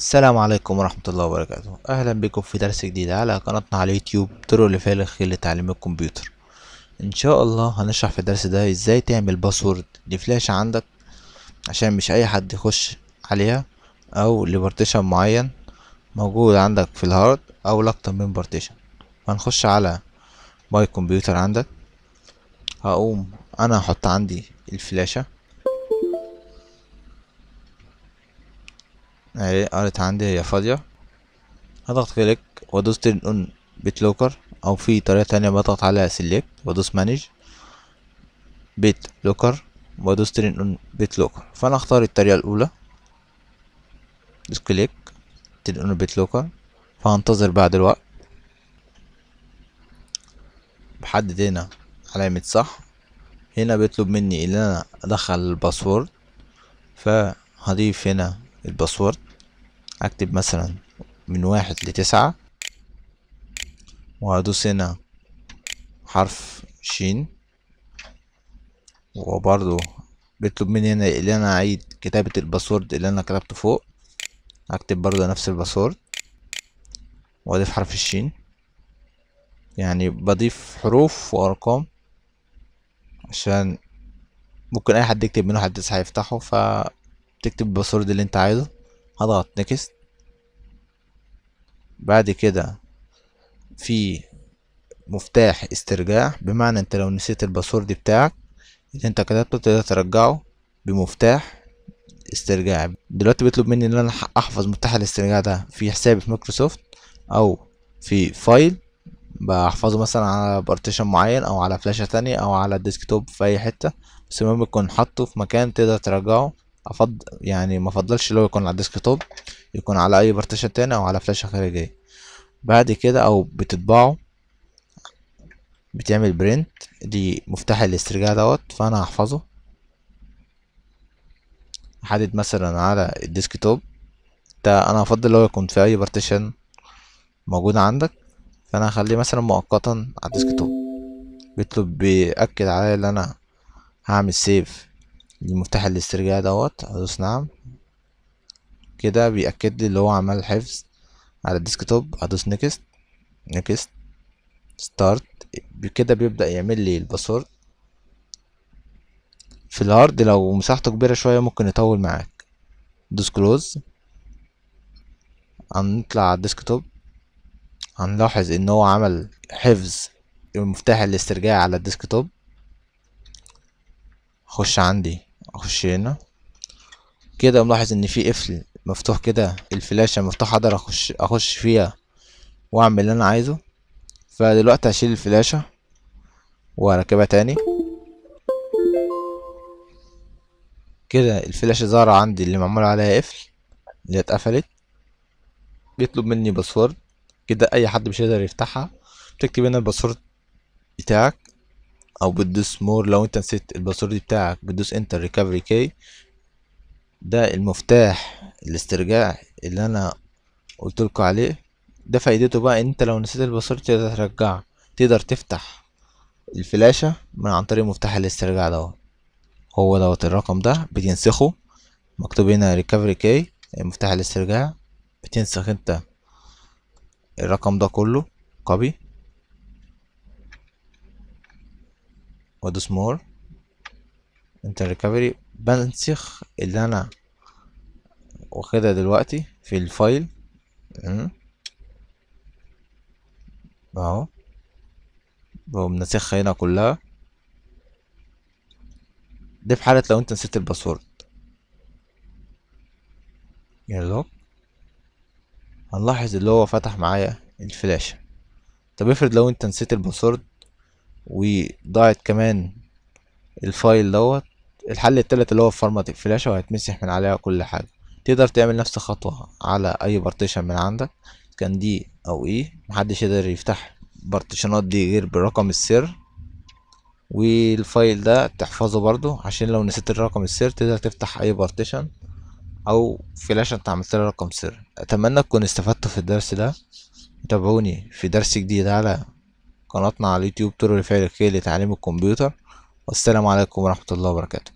السلام عليكم ورحمة الله وبركاته أهلا بكم في درس جديد على قناتنا على اليوتيوب طرق لفارغ لتعليم الكمبيوتر إن شاء الله هنشرح في الدرس ده إزاي تعمل باسورد لفلاشة عندك عشان مش أي حد يخش عليها أو لبارتيشن معين موجود عندك في الهارد أو لأكتر من بارتيشن هنخش على ماي كمبيوتر عندك هقوم أنا هحط عندي الفلاشة اهي قالت عندي هي فاضية هضغط كليك وادوس تيرن اون بيت لوكر او في طريقة تانية بضغط عليها سيلكت وادوس مانج بيت لوكر وادوس تيرن اون بيت لوكر فانا اختار الطريقة الاولى دوس كليك تيرن اون بيت لوكر فهنتظر بعد الوقت بحدد هنا علامة صح هنا بيطلب مني ان انا ادخل الباسورد فهضيف هنا الباسورد اكتب مثلا من واحد لتسعة وهدوس هنا حرف شين وبرضو بيطلب مني هنا اللي انا اعيد كتابة الباسورد اللي انا كتبته فوق اكتب برضو نفس الباسورد واضيف حرف الشين يعني بضيف حروف وارقام عشان ممكن اي حد يكتب من واحد لتسعة يفتحه ف تكتب الباسورد اللي انت عايزه هضغط نيكست بعد كده في مفتاح استرجاع بمعنى انت لو نسيت الباسورد بتاعك اللي انت كتبته تقدر ترجعه بمفتاح استرجاع دلوقتي بيطلب مني ان انا احفظ مفتاح الاسترجاع ده في حسابي في مايكروسوفت او في فايل بحفظه مثلا على بارتيشن معين او على فلاشة تانية او على الديسكتوب في اي حتة بس المهم يكون حاطه في مكان تقدر ترجعه افضل يعني ما افضلش لو يكون على الديسك توب يكون على اي بارتيشن تاني او على فلاشة خارجية بعد كده او بتطبعه بتعمل برنت دي مفتاح الاسترجاع دوت فانا هحفظه احدد مثلا على الديسك توب ده انا افضل لو يكون في اي بارتيشن موجود عندك فانا هخليه مثلا مؤقتا على الديسك توب بيطلب بيأكد عليا ان انا هعمل سيف المفتاح الاسترجاع دوت ادوس نعم كده بيأكد لي اللي هو عمل حفظ على الديسك توب ادوس نيكست نيكست ستارت كده بيبدأ يعمل لي الباسورد في الهارد لو مساحته كبيرة شوية ممكن يطول معاك دوس كلوز هنطلع على الديسك توب هنلاحظ ان هو عمل حفظ المفتاح الاسترجاع على الديسك توب خش عندي اخش هنا كده ملاحظ ان في قفل مفتوح كده الفلاشة مفتوحة اقدر اخش اخش فيها واعمل اللي انا عايزه فدلوقتي هشيل الفلاشة واركبها تاني كده الفلاشة ظهر عندي اللي معمول عليها قفل اللي اتقفلت بيطلب مني باسورد كده اي حد مش هيقدر يفتحها بتكتب هنا الباسورد بتاعك او بتدوس مور لو انت نسيت الباسورد بتاعك بتدوس انتر ريكفري كي ده المفتاح الاسترجاع اللي انا قلت لكم عليه ده فايدته بقى ان انت لو نسيت الباسورد تقدر ترجعه تقدر تفتح الفلاشة من عن طريق مفتاح الاسترجاع دوت هو دوت الرقم ده بتنسخه مكتوب هنا ريكفري كي مفتاح الاسترجاع بتنسخ انت الرقم ده كله كوبي وادوس مور انتر ريكفري بنسخ اللي انا واخدها دلوقتي في الفايل اهو وبنسخها هنا كلها دي في حالة لو انت نسيت الباسورد يلا هنلاحظ اللي هو فتح معايا الفلاشة طب افرض لو انت نسيت الباسورد وضاعت كمان الفايل دوت الحل التالت اللي هو فورمات الفلاشة وهتمسح من عليها كل حاجة تقدر تعمل نفس الخطوة على أي بارتيشن من عندك كان دي أو إيه محدش يقدر يفتح بارتيشنات دي غير برقم السر والفايل ده تحفظه برضو عشان لو نسيت الرقم السر تقدر تفتح أي بارتيشن أو فلاشة أنت عملت لها رقم سر أتمنى تكونوا استفدتوا في الدرس ده تابعوني في درس جديد على قناتنا على اليوتيوب طرق الفعل الخير لتعليم الكمبيوتر والسلام عليكم ورحمة الله وبركاته